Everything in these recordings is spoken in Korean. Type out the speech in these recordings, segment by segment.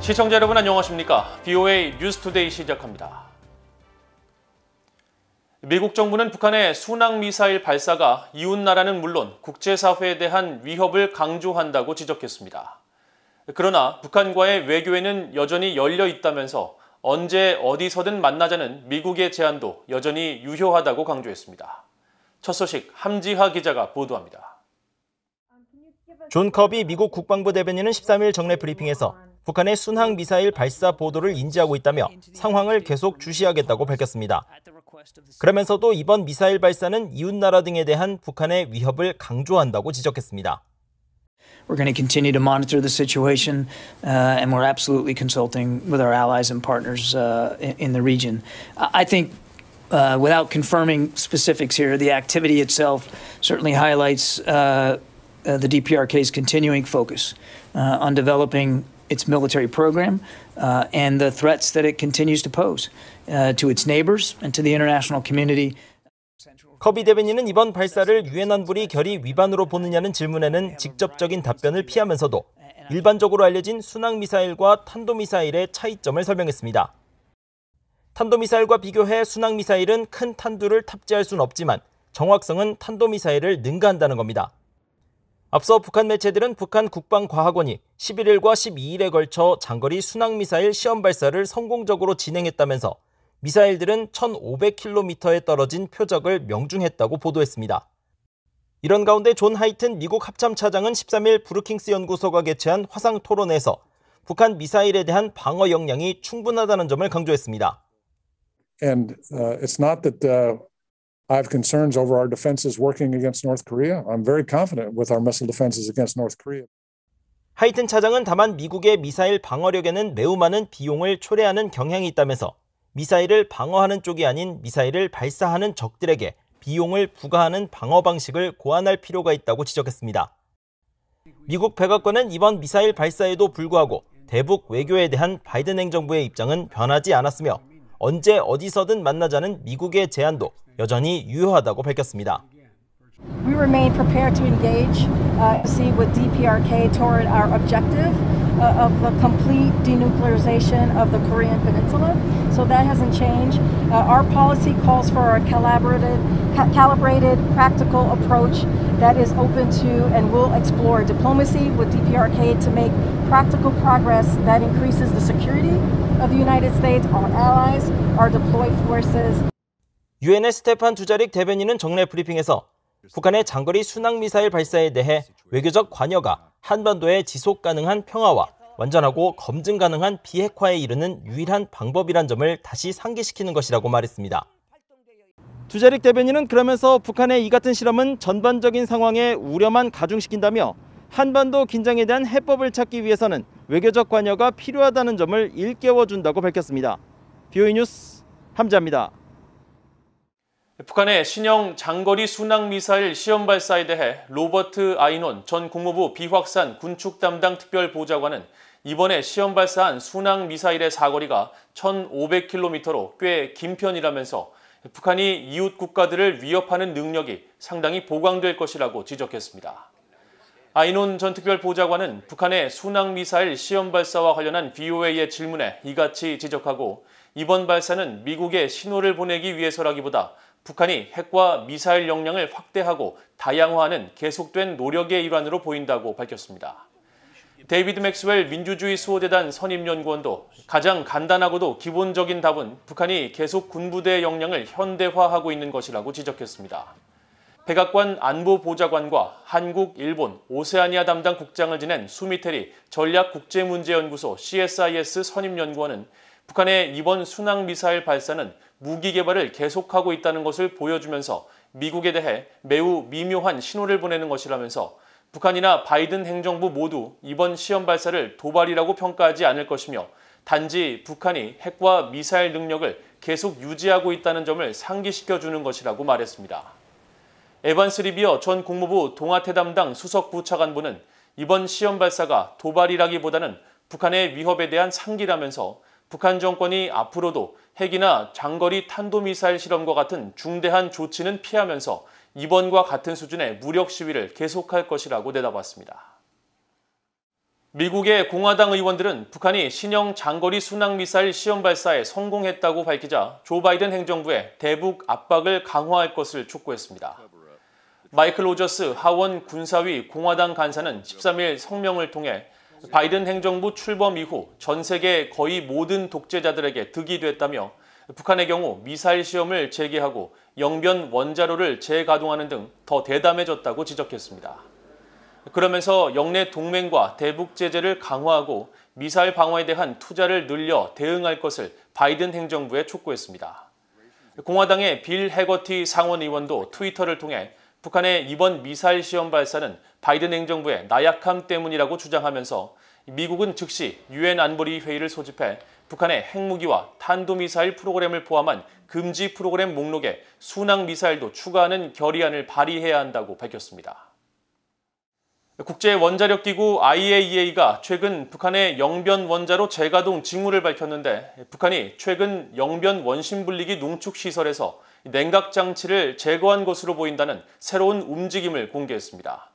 시청자 여러분 안녕하십니까? BOA 뉴스투데이 시작합니다. 미국 정부는 북한의 순항미사일 발사가 이웃나라는 물론 국제사회에 대한 위협을 강조한다고 지적했습니다. 그러나 북한과의 외교에는 여전히 열려 있다면서 언제 어디서든 만나자는 미국의 제안도 여전히 유효하다고 강조했습니다. 첫 소식 함지하 기자가 보도합니다. 존 커비 미국 국방부 대변인은 13일 정례 브리핑에서 북한의 순항 미사일 발사 보도를 인지하고 있다며 상황을 계속 주시하겠다고 밝혔습니다. 그러면서도 이번 미사일 발사는 이웃 나라 등에 대한 북한의 위협을 강조한다고 지적했습니다. We're going to continue to monitor the situation, uh, and we're absolutely consulting with our allies and partners uh, in the region. I think, uh, without confirming specifics here, the activity itself certainly highlights uh, the DPRK's continuing focus uh, on developing its military program uh, and the threats that it continues to pose uh, to its neighbors and to the international community. 커비 대변인은 이번 발사를 유엔 안보리 결의 위반으로 보느냐는 질문에는 직접적인 답변을 피하면서도 일반적으로 알려진 순항 미사일과 탄도 미사일의 차이점을 설명했습니다. 탄도 미사일과 비교해 순항 미사일은 큰 탄두를 탑재할 수는 없지만 정확성은 탄도 미사일을 능가한다는 겁니다. 앞서 북한 매체들은 북한 국방과학원이 11일과 12일에 걸쳐 장거리 순항미사일 시험 발사를 성공적으로 진행했다면서 미사일들은 1,500km에 떨어진 표적을 명중했다고 보도했습니다. 이런 가운데 존 하이튼 미국 합참차장은 13일 브루킹스 연구소가 개최한 화상 토론에서 북한 미사일에 대한 방어 역량이 충분하다는 점을 강조했습니다. And uh, it's not that uh, I have concerns over our defenses working against North Korea. I'm very confident with our missile defenses against North Korea. 하이튼 차장은 다만 미국의 미사일 방어력에는 매우 많은 비용을 초래하는 경향이 있다면서 미사일을 방어하는 쪽이 아닌 미사일을 발사하는 적들에게 비용을 부과하는 방어 방식을 고안할 필요가 있다고 지적했습니다. 미국 백악관은 이번 미사일 발사에도 불구하고 대북 외교에 대한 바이든 행정부의 입장은 변하지 않았으며 언제 어디서든 만나자는 미국의 제안도 여전히 유효하다고 밝혔습니다. We remain prepared to engage, uh, see with DPRK toward our objective uh, of the complete denuclearization of the Korean Peninsula. So that hasn't changed. Uh, our policy calls for a collaborative, ca- calibrated, practical approach that is open to and will explore diplomacy with DPRK to make practical progress that increases the security of the United States, our allies, our deployed forces. 유엔의 스테판 두자릭 대변인은 정례 브리핑에서 북한의 장거리 순항 미사일 발사에 대해 외교적 관여가 한반도의 지속 가능한 평화와 완전하고 검증 가능한 비핵화에 이르는 유일한 방법이란 점을 다시 상기시키는 것이라고 말했습니다. 두자릭 대변인은 그러면서 북한의 이 같은 실험은 전반적인 상황에 우려만 가중시킨다며 한반도 긴장에 대한 해법을 찾기 위해서는 외교적 관여가 필요하다는 점을 일깨워준다고 밝혔습니다. 비오이 뉴스 함재입니다 북한의 신형 장거리 순항 미사일 시험 발사에 대해 로버트 아이논 전 국무부 비확산 군축 담당 특별보좌관은 이번에 시험 발사한 순항 미사일의 사거리가 1,500km로 꽤 긴 편이라면서 북한이 이웃 국가들을 위협하는 능력이 상당히 보강될 것이라고 지적했습니다. 아이논 전 특별보좌관은 북한의 순항미사일 시험 발사와 관련한 BOA의 질문에 이같이 지적하고 이번 발사는 미국의 신호를 보내기 위해서라기보다 북한이 핵과 미사일 역량을 확대하고 다양화하는 계속된 노력의 일환으로 보인다고 밝혔습니다. 데이비드 맥스웰 민주주의 수호재단 선임연구원도 가장 간단하고도 기본적인 답은 북한이 계속 군부대 역량을 현대화하고 있는 것이라고 지적했습니다. 백악관 안보보좌관과 한국, 일본, 오세아니아 담당 국장을 지낸 수미테리 전략국제문제연구소 CSIS 선임연구원은 북한의 이번 순항미사일 발사는 무기 개발을 계속하고 있다는 것을 보여주면서 미국에 대해 매우 미묘한 신호를 보내는 것이라면서 북한이나 바이든 행정부 모두 이번 시험 발사를 도발이라고 평가하지 않을 것이며 단지 북한이 핵과 미사일 능력을 계속 유지하고 있다는 점을 상기시켜주는 것이라고 말했습니다. 에반스 리비어 전 국무부 동아태담당 수석 부차관부는 이번 시험 발사가 도발이라기보다는 북한의 위협에 대한 상기라면서 북한 정권이 앞으로도 핵이나 장거리 탄도미사일 실험과 같은 중대한 조치는 피하면서 이번과 같은 수준의 무력 시위를 계속할 것이라고 내다봤습니다. 미국의 공화당 의원들은 북한이 신형 장거리 순항미사일 시험 발사에 성공했다고 밝히자 조 바이든 행정부에 대북 압박을 강화할 것을 촉구했습니다. 마이클 로저스 하원 군사위 공화당 간사는 13일 성명을 통해 바이든 행정부 출범 이후 전 세계 거의 모든 독재자들에게 득이 됐다며 북한의 경우 미사일 시험을 재개하고 영변 원자로를 재가동하는 등 더 대담해졌다고 지적했습니다. 그러면서 영내 동맹과 대북 제재를 강화하고 미사일 방어에 대한 투자를 늘려 대응할 것을 바이든 행정부에 촉구했습니다. 공화당의 빌 해거티 상원 의원도 트위터를 통해 북한의 이번 미사일 시험 발사는 바이든 행정부의 나약함 때문이라고 주장하면서 미국은 즉시 유엔 안보리 회의를 소집해 북한의 핵무기와 탄도미사일 프로그램을 포함한 금지 프로그램 목록에 순항미사일도 추가하는 결의안을 발의해야 한다고 밝혔습니다. 국제원자력기구 IAEA가 최근 북한의 영변 원자로 재가동 징후를 밝혔는데 북한이 최근 영변 원심 분리기 농축 시설에서 냉각 장치를 제거한 것으로 보인다는 새로운 움직임을 공개했습니다.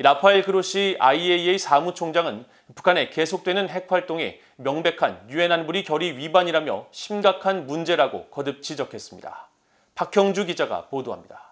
라파엘 그로시 IAEA 사무총장은 북한의 계속되는 핵활동이 명백한 유엔 안보리 결의 위반이라며 심각한 문제라고 거듭 지적했습니다. 박형주 기자가 보도합니다.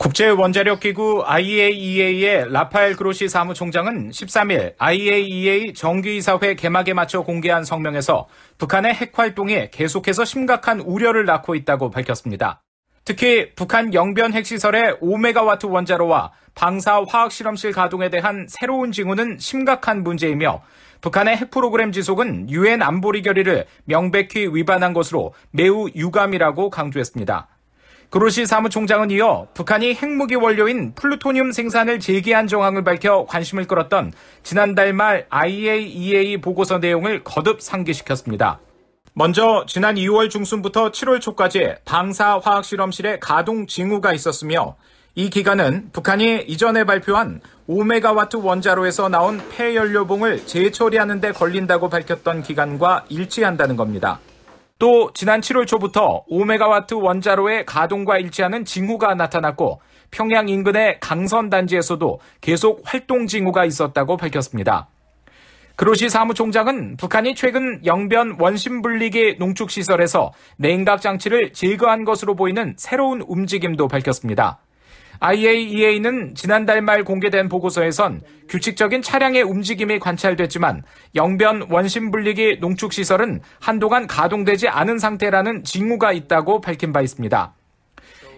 국제원자력기구 IAEA의 라파엘 그로시 사무총장은 13일 IAEA 정기이사회 개막에 맞춰 공개한 성명에서 북한의 핵활동에 계속해서 심각한 우려를 낳고 있다고 밝혔습니다. 특히 북한 영변 핵시설의 5메가와트 원자로와 방사 화학실험실 가동에 대한 새로운 징후는 심각한 문제이며 북한의 핵 프로그램 지속은 유엔 안보리 결의를 명백히 위반한 것으로 매우 유감이라고 강조했습니다. 그로시 사무총장은 이어 북한이 핵무기 원료인 플루토늄 생산을 재개한 정황을 밝혀 관심을 끌었던 지난달 말 IAEA 보고서 내용을 거듭 상기시켰습니다. 먼저 지난 2월 중순부터 7월 초까지 방사 화학 실험실에 가동 징후가 있었으며 이 기간은 북한이 이전에 발표한 5메가와트 원자로에서 나온 폐연료봉을 재처리하는 데 걸린다고 밝혔던 기간과 일치한다는 겁니다. 또 지난 7월 초부터 5메가와트 원자로의 가동과 일치하는 징후가 나타났고 평양 인근의 강선 단지에서도 계속 활동 징후가 있었다고 밝혔습니다. 그로시 사무총장은 북한이 최근 영변 원심분리기 농축시설에서 냉각 장치를 제거한 것으로 보이는 새로운 움직임도 밝혔습니다. IAEA는 지난달 말 공개된 보고서에선 규칙적인 차량의 움직임이 관찰됐지만 영변 원심분리기 농축시설은 한동안 가동되지 않은 상태라는 징후가 있다고 밝힌 바 있습니다.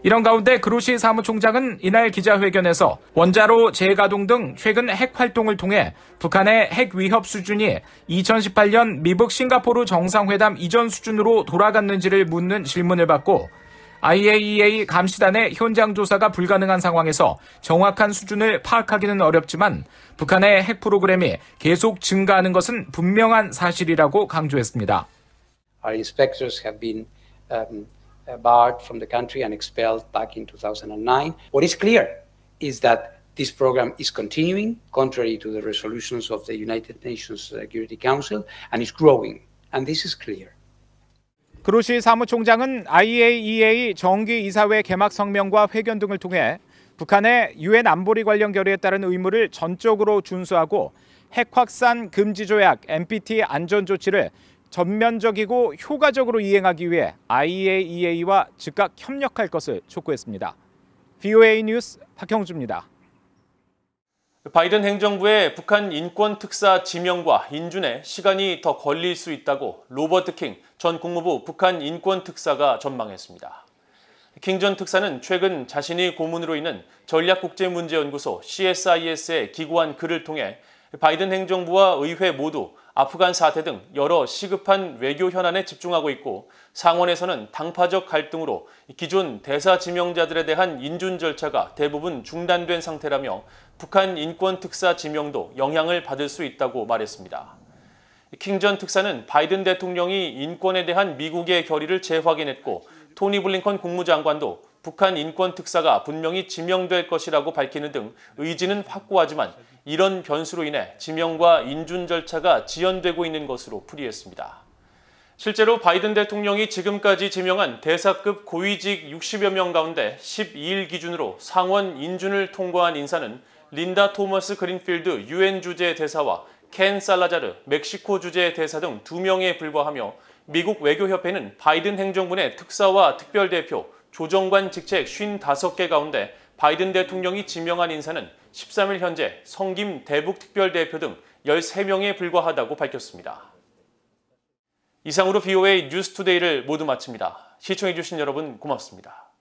이런 가운데 그루시 사무총장은 이날 기자회견에서 원자로 재가동 등 최근 핵 활동을 통해 북한의 핵 위협 수준이 2018년 미국 싱가포르 정상회담 이전 수준으로 돌아갔는지를 묻는 질문을 받고 IAEA 감시단의 현장 조사가 불가능한 상황에서 정확한 수준을 파악하기는 어렵지만 북한의 핵 프로그램이 계속 증가하는 것은 분명한 사실이라고 강조했습니다. Our inspectors have been um, barred from the country and expelled back in 2009. What is clear is that This program is continuing, contrary to the resolutions of the United Nations Security Council, and is growing. And this is clear. 그로시 사무총장은 IAEA 정기이사회 개막 성명과 회견 등을 통해 북한의 유엔 안보리 관련 결의에 따른 의무를 전적으로 준수하고 핵 확산 금지 조약 NPT 안전 조치를 전면적이고 효과적으로 이행하기 위해 IAEA와 즉각 협력할 것을 촉구했습니다. VOA 뉴스 박형주입니다. 바이든 행정부의 북한 인권 특사 지명과 인준에 시간이 더 걸릴 수 있다고 로버트 킹 전 국무부 북한 인권 특사가 전망했습니다. 킹 전 특사는 최근 자신이 고문으로 있는 전략국제문제연구소 CSIS에 기고한 글을 통해 바이든 행정부와 의회 모두 아프간 사태 등 여러 시급한 외교 현안에 집중하고 있고 상원에서는 당파적 갈등으로 기존 대사 지명자들에 대한 인준 절차가 대부분 중단된 상태라며 북한 인권 특사 지명도 영향을 받을 수 있다고 말했습니다. 킹전 특사는 바이든 대통령이 인권에 대한 미국의 결의를 재확인했고 토니 블링컨 국무장관도 북한 인권 특사가 분명히 지명될 것이라고 밝히는 등 의지는 확고하지만 이런 변수로 인해 지명과 인준 절차가 지연되고 있는 것으로 풀이했습니다. 실제로 바이든 대통령이 지금까지 지명한 대사급 고위직 60여 명 가운데 12일 기준으로 상원 인준을 통과한 인사는 린다 토머스 그린필드 유엔 주재 대사와 켄 살라자르 멕시코 주재 대사 등 두명에 불과하며 미국 외교협회는 바이든 행정부의 특사와 특별대표, 조정관 직책 55개 가운데 바이든 대통령이 지명한 인사는 13일 현재 성김 대북특별대표 등 13명에 불과하다고 밝혔습니다. 이상으로 BOA 뉴스투데이를 모두 마칩니다. 시청해주신 여러분 고맙습니다.